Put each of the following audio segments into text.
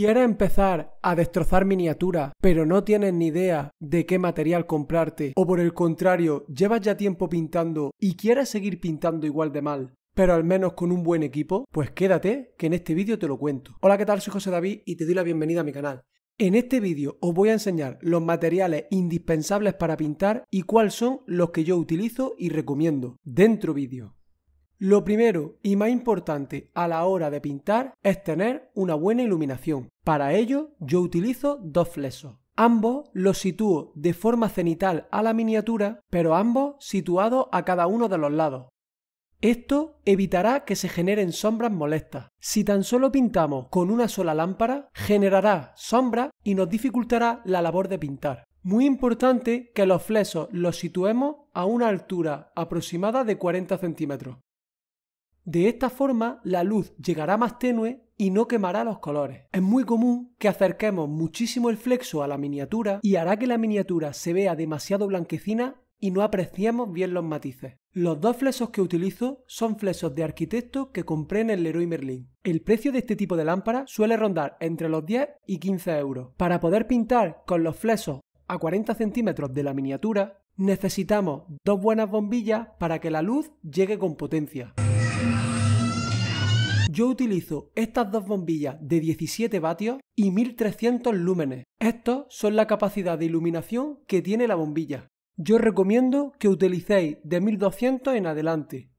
¿Quieres empezar a destrozar miniaturas, pero no tienes ni idea de qué material comprarte? ¿O por el contrario, llevas ya tiempo pintando y quieres seguir pintando igual de mal? pero al menos con un buen equipo, pues quédate que en este vídeo te lo cuento. Hola, ¿qué tal? Soy José David y te doy la bienvenida a mi canal. En este vídeo os voy a enseñar los materiales indispensables para pintar y cuáles son los que yo utilizo y recomiendo. Dentro vídeo. Lo primero y más importante a la hora de pintar es tener una buena iluminación. Para ello yo utilizo dos flesos. Ambos los sitúo de forma cenital a la miniatura, pero ambos situados a cada uno de los lados. Esto evitará que se generen sombras molestas. Si tan solo pintamos con una sola lámpara, generará sombra y nos dificultará la labor de pintar. Muy importante que los flesos los situemos a una altura aproximada de 40 centímetros. De esta forma, la luz llegará más tenue y no quemará los colores. Es muy común que acerquemos muchísimo el flexo a la miniatura y hará que la miniatura se vea demasiado blanquecina y no apreciemos bien los matices. Los dos flesos que utilizo son flesos de arquitecto que compré en el Leroy Merlin. El precio de este tipo de lámpara suele rondar entre los 10 y 15 euros. Para poder pintar con los flesos a 40 centímetros de la miniatura, necesitamos dos buenas bombillas para que la luz llegue con potencia yo utilizo estas dos bombillas de 17 vatios y 1300 lúmenes. Estos son la capacidad de iluminación que tiene la bombilla. Yo recomiendo que utilicéis de 1200 en adelante.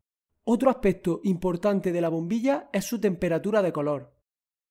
Otro aspecto importante de la bombilla es su temperatura de color.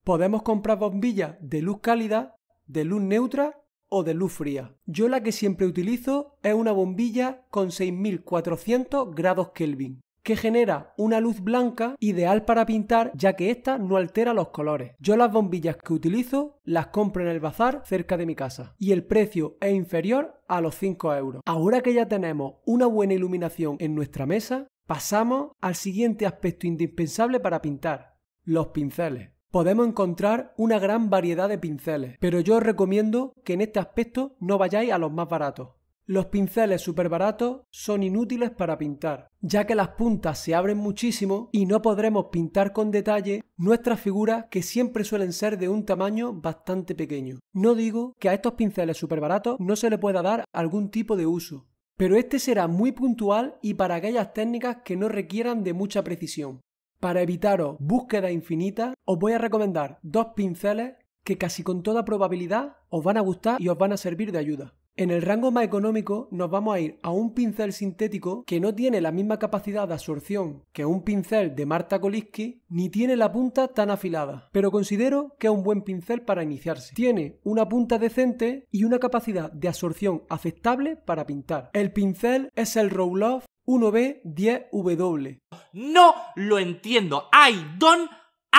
Podemos comprar bombillas de luz cálida, de luz neutra o de luz fría. Yo la que siempre utilizo es una bombilla con 6400 grados Kelvin que genera una luz blanca ideal para pintar ya que ésta no altera los colores. Yo las bombillas que utilizo las compro en el bazar cerca de mi casa y el precio es inferior a los 5 euros. Ahora que ya tenemos una buena iluminación en nuestra mesa, pasamos al siguiente aspecto indispensable para pintar, los pinceles. Podemos encontrar una gran variedad de pinceles, pero yo os recomiendo que en este aspecto no vayáis a los más baratos los pinceles súper baratos son inútiles para pintar, ya que las puntas se abren muchísimo y no podremos pintar con detalle nuestras figuras que siempre suelen ser de un tamaño bastante pequeño. No digo que a estos pinceles superbaratos baratos no se le pueda dar algún tipo de uso, pero este será muy puntual y para aquellas técnicas que no requieran de mucha precisión. Para evitaros búsqueda infinita, os voy a recomendar dos pinceles que casi con toda probabilidad os van a gustar y os van a servir de ayuda. En el rango más económico nos vamos a ir a un pincel sintético que no tiene la misma capacidad de absorción que un pincel de Marta Koliski ni tiene la punta tan afilada, pero considero que es un buen pincel para iniciarse. Tiene una punta decente y una capacidad de absorción aceptable para pintar. El pincel es el Rowloff 1B10W. No lo entiendo. I don't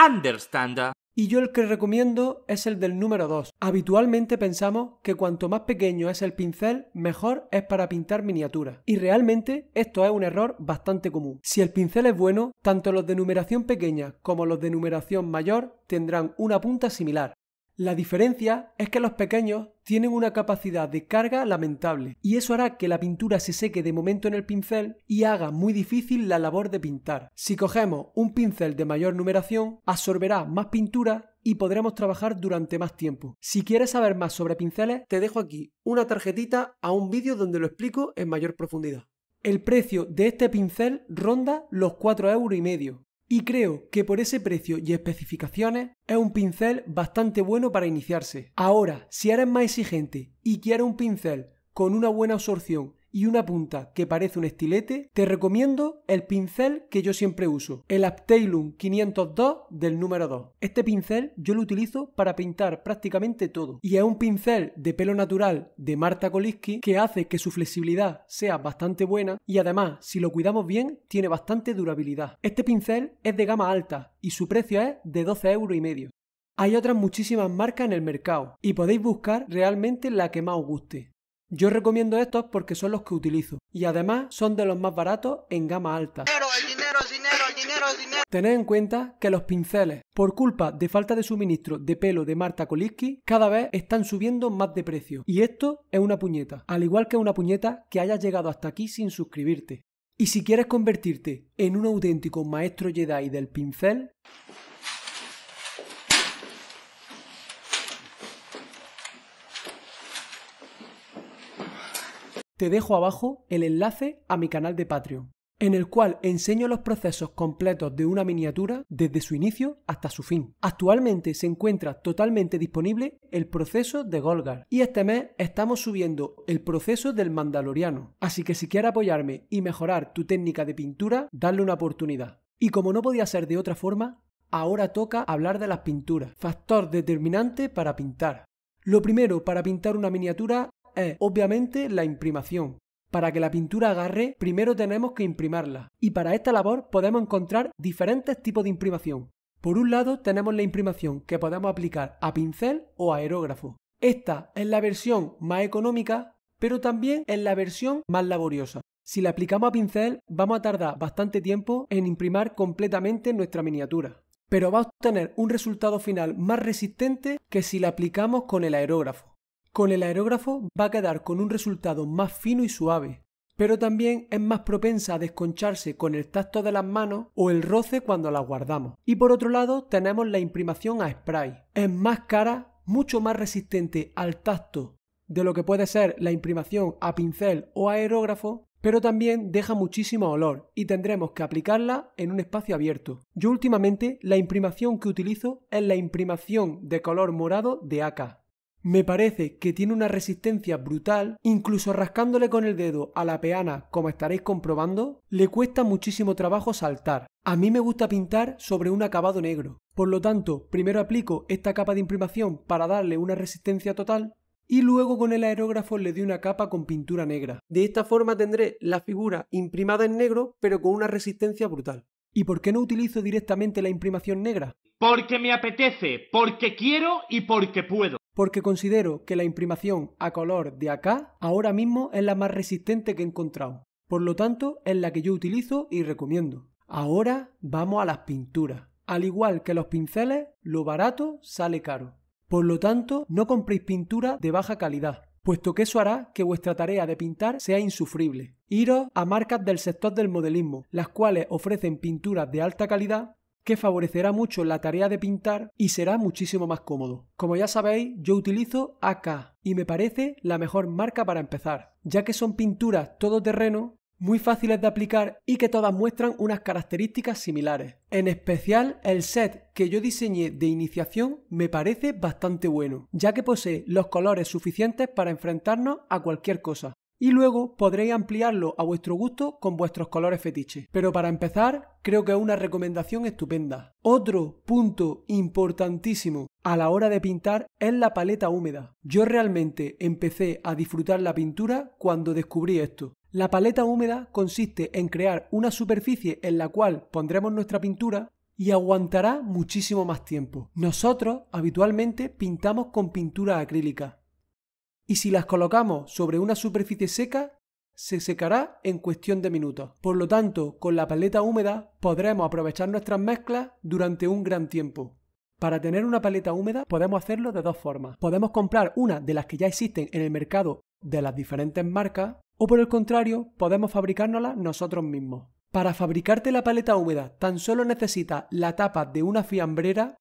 understand. Y yo el que recomiendo es el del número 2. Habitualmente pensamos que cuanto más pequeño es el pincel, mejor es para pintar miniaturas. Y realmente esto es un error bastante común. Si el pincel es bueno, tanto los de numeración pequeña como los de numeración mayor tendrán una punta similar. La diferencia es que los pequeños tienen una capacidad de carga lamentable y eso hará que la pintura se seque de momento en el pincel y haga muy difícil la labor de pintar. Si cogemos un pincel de mayor numeración, absorberá más pintura y podremos trabajar durante más tiempo. Si quieres saber más sobre pinceles, te dejo aquí una tarjetita a un vídeo donde lo explico en mayor profundidad. El precio de este pincel ronda los 4 euros y medio y creo que por ese precio y especificaciones es un pincel bastante bueno para iniciarse. Ahora, si eres más exigente y quieres un pincel con una buena absorción y una punta que parece un estilete, te recomiendo el pincel que yo siempre uso, el Abteilung 502 del número 2. Este pincel yo lo utilizo para pintar prácticamente todo y es un pincel de pelo natural de Marta Koliski que hace que su flexibilidad sea bastante buena y además si lo cuidamos bien tiene bastante durabilidad. Este pincel es de gama alta y su precio es de 12 euros y medio. Hay otras muchísimas marcas en el mercado y podéis buscar realmente la que más os guste. Yo recomiendo estos porque son los que utilizo y además son de los más baratos en gama alta. Dinero, dinero, dinero, Tened en cuenta que los pinceles, por culpa de falta de suministro de pelo de Marta Kolitsky, cada vez están subiendo más de precio. Y esto es una puñeta, al igual que una puñeta que hayas llegado hasta aquí sin suscribirte. Y si quieres convertirte en un auténtico maestro Jedi del pincel... te dejo abajo el enlace a mi canal de Patreon, en el cual enseño los procesos completos de una miniatura desde su inicio hasta su fin. Actualmente se encuentra totalmente disponible el proceso de Golgar y este mes estamos subiendo el proceso del Mandaloriano, así que si quieres apoyarme y mejorar tu técnica de pintura, dale una oportunidad. Y como no podía ser de otra forma, ahora toca hablar de las pinturas, factor determinante para pintar. Lo primero para pintar una miniatura es, eh, obviamente, la imprimación. Para que la pintura agarre, primero tenemos que imprimarla, y para esta labor podemos encontrar diferentes tipos de imprimación. Por un lado tenemos la imprimación que podemos aplicar a pincel o aerógrafo. Esta es la versión más económica, pero también es la versión más laboriosa. Si la aplicamos a pincel, vamos a tardar bastante tiempo en imprimir completamente nuestra miniatura, pero va a obtener un resultado final más resistente que si la aplicamos con el aerógrafo. Con el aerógrafo va a quedar con un resultado más fino y suave, pero también es más propensa a desconcharse con el tacto de las manos o el roce cuando la guardamos. Y por otro lado tenemos la imprimación a spray. Es más cara, mucho más resistente al tacto de lo que puede ser la imprimación a pincel o aerógrafo, pero también deja muchísimo olor y tendremos que aplicarla en un espacio abierto. Yo últimamente la imprimación que utilizo es la imprimación de color morado de AK me parece que tiene una resistencia brutal, incluso rascándole con el dedo a la peana, como estaréis comprobando, le cuesta muchísimo trabajo saltar. A mí me gusta pintar sobre un acabado negro, por lo tanto, primero aplico esta capa de imprimación para darle una resistencia total y luego con el aerógrafo le doy una capa con pintura negra. De esta forma tendré la figura imprimada en negro pero con una resistencia brutal. ¿Y por qué no utilizo directamente la imprimación negra? Porque me apetece, porque quiero y porque puedo porque considero que la imprimación a color de acá ahora mismo es la más resistente que he encontrado. Por lo tanto, es la que yo utilizo y recomiendo. Ahora vamos a las pinturas. Al igual que los pinceles, lo barato sale caro. Por lo tanto, no compréis pintura de baja calidad, puesto que eso hará que vuestra tarea de pintar sea insufrible. Iros a marcas del sector del modelismo, las cuales ofrecen pinturas de alta calidad que favorecerá mucho la tarea de pintar y será muchísimo más cómodo. Como ya sabéis, yo utilizo AK y me parece la mejor marca para empezar, ya que son pinturas todoterreno muy fáciles de aplicar y que todas muestran unas características similares. En especial el set que yo diseñé de iniciación me parece bastante bueno, ya que posee los colores suficientes para enfrentarnos a cualquier cosa y luego podréis ampliarlo a vuestro gusto con vuestros colores fetiches. Pero para empezar, creo que es una recomendación estupenda. Otro punto importantísimo a la hora de pintar es la paleta húmeda. Yo realmente empecé a disfrutar la pintura cuando descubrí esto. La paleta húmeda consiste en crear una superficie en la cual pondremos nuestra pintura y aguantará muchísimo más tiempo. Nosotros habitualmente pintamos con pintura acrílica, y si las colocamos sobre una superficie seca, se secará en cuestión de minutos. Por lo tanto, con la paleta húmeda podremos aprovechar nuestras mezclas durante un gran tiempo. Para tener una paleta húmeda podemos hacerlo de dos formas. Podemos comprar una de las que ya existen en el mercado de las diferentes marcas o por el contrario podemos fabricárnosla nosotros mismos. Para fabricarte la paleta húmeda tan solo necesitas la tapa de una fiambrera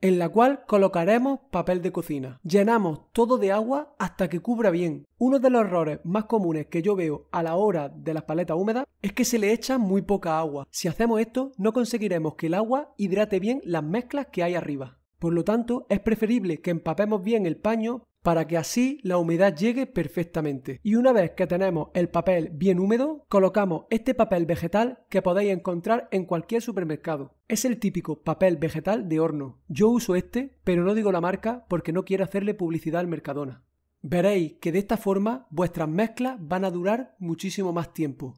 en la cual colocaremos papel de cocina. Llenamos todo de agua hasta que cubra bien. Uno de los errores más comunes que yo veo a la hora de las paletas húmedas es que se le echa muy poca agua. Si hacemos esto, no conseguiremos que el agua hidrate bien las mezclas que hay arriba. Por lo tanto, es preferible que empapemos bien el paño para que así la humedad llegue perfectamente. Y una vez que tenemos el papel bien húmedo, colocamos este papel vegetal que podéis encontrar en cualquier supermercado. Es el típico papel vegetal de horno. Yo uso este, pero no digo la marca porque no quiero hacerle publicidad al Mercadona. Veréis que de esta forma vuestras mezclas van a durar muchísimo más tiempo.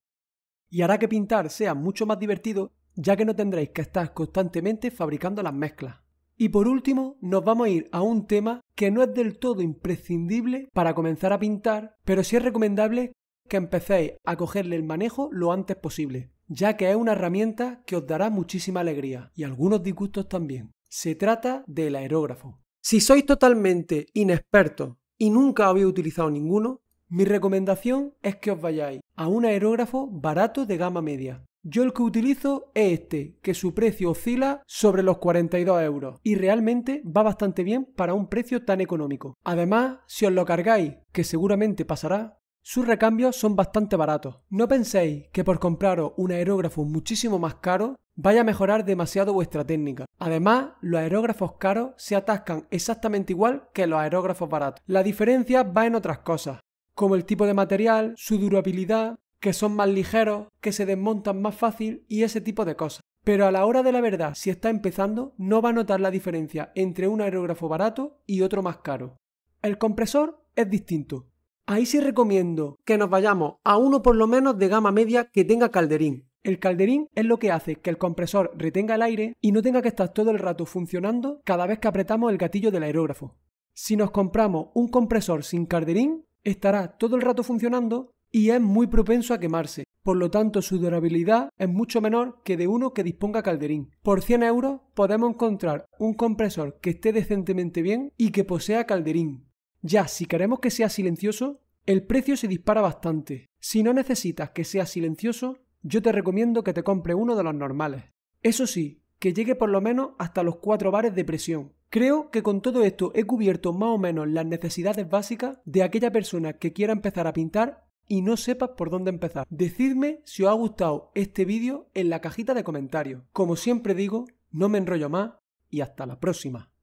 Y hará que pintar sea mucho más divertido ya que no tendréis que estar constantemente fabricando las mezclas. Y por último, nos vamos a ir a un tema que no es del todo imprescindible para comenzar a pintar, pero sí es recomendable que empecéis a cogerle el manejo lo antes posible, ya que es una herramienta que os dará muchísima alegría y algunos disgustos también. Se trata del aerógrafo. Si sois totalmente inexperto y nunca habéis utilizado ninguno, mi recomendación es que os vayáis a un aerógrafo barato de gama media, yo el que utilizo es este, que su precio oscila sobre los 42 euros y realmente va bastante bien para un precio tan económico. Además, si os lo cargáis, que seguramente pasará, sus recambios son bastante baratos. No penséis que por compraros un aerógrafo muchísimo más caro vaya a mejorar demasiado vuestra técnica. Además, los aerógrafos caros se atascan exactamente igual que los aerógrafos baratos. La diferencia va en otras cosas, como el tipo de material, su durabilidad que son más ligeros, que se desmontan más fácil y ese tipo de cosas. Pero a la hora de la verdad, si está empezando, no va a notar la diferencia entre un aerógrafo barato y otro más caro. El compresor es distinto. Ahí sí recomiendo que nos vayamos a uno por lo menos de gama media que tenga calderín. El calderín es lo que hace que el compresor retenga el aire y no tenga que estar todo el rato funcionando cada vez que apretamos el gatillo del aerógrafo. Si nos compramos un compresor sin calderín, estará todo el rato funcionando y es muy propenso a quemarse. Por lo tanto, su durabilidad es mucho menor que de uno que disponga Calderín. Por 100 euros podemos encontrar un compresor que esté decentemente bien y que posea Calderín. Ya, si queremos que sea silencioso, el precio se dispara bastante. Si no necesitas que sea silencioso, yo te recomiendo que te compre uno de los normales. Eso sí, que llegue por lo menos hasta los 4 bares de presión. Creo que con todo esto he cubierto más o menos las necesidades básicas de aquella persona que quiera empezar a pintar y no sepas por dónde empezar. Decidme si os ha gustado este vídeo en la cajita de comentarios. Como siempre digo, no me enrollo más y hasta la próxima.